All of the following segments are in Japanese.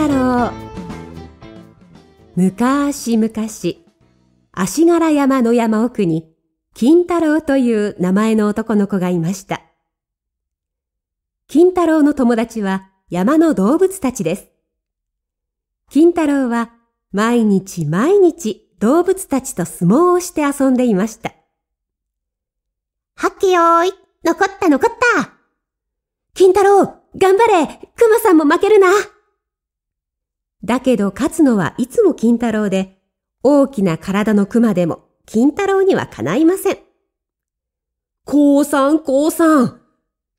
太郎昔々足柄山の山奥に金太郎という名前の男の子がいました金太郎の友達は山の動物たちです金太郎は毎日毎日動物たちと相撲をして遊んでいました。はっきよーい残った残った金太郎頑張れ熊さんも負けるなだけど勝つのはいつも金太郎で、大きな体の熊でも金太郎にはかないません。こうさんこうさん、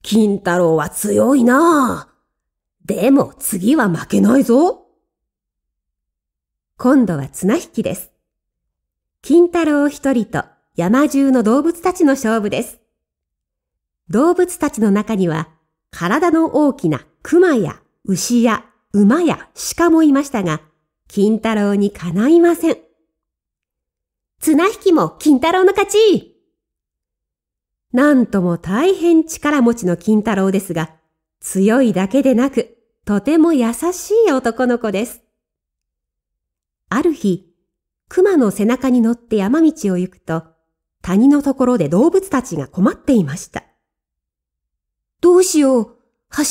金太郎は強いなあ。でも次は負けないぞ。今度は綱引きです。金太郎一人と山中の動物たちの勝負です。動物たちの中には体の大きな熊や牛や馬や鹿もいましたが、金太郎にかないません。綱引きも金太郎の勝ちなんとも大変力持ちの金太郎ですが、強いだけでなく、とても優しい男の子です。ある日、熊の背中に乗って山道を行くと、谷のところで動物たちが困っていました。どうしよう。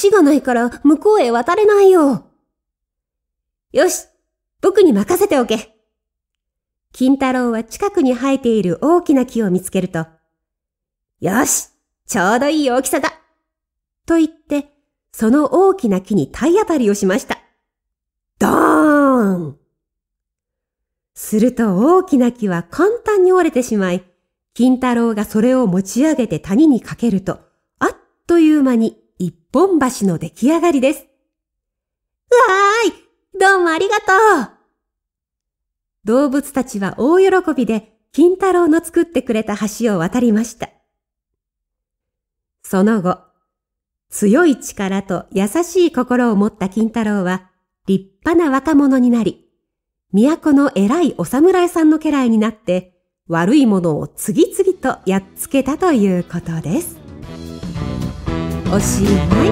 橋がないから向こうへ渡れないよ。よし僕に任せておけ金太郎は近くに生えている大きな木を見つけると、よしちょうどいい大きさだと言って、その大きな木に体当たりをしました。ドーンすると大きな木は簡単に折れてしまい、金太郎がそれを持ち上げて谷にかけると、あっという間に一本橋の出来上がりです。ありがとう動物たちは大喜びで金太郎の作ってくれた橋を渡りました。その後、強い力と優しい心を持った金太郎は立派な若者になり、都の偉いお侍さんの家来になって悪いものを次々とやっつけたということです。おしまい。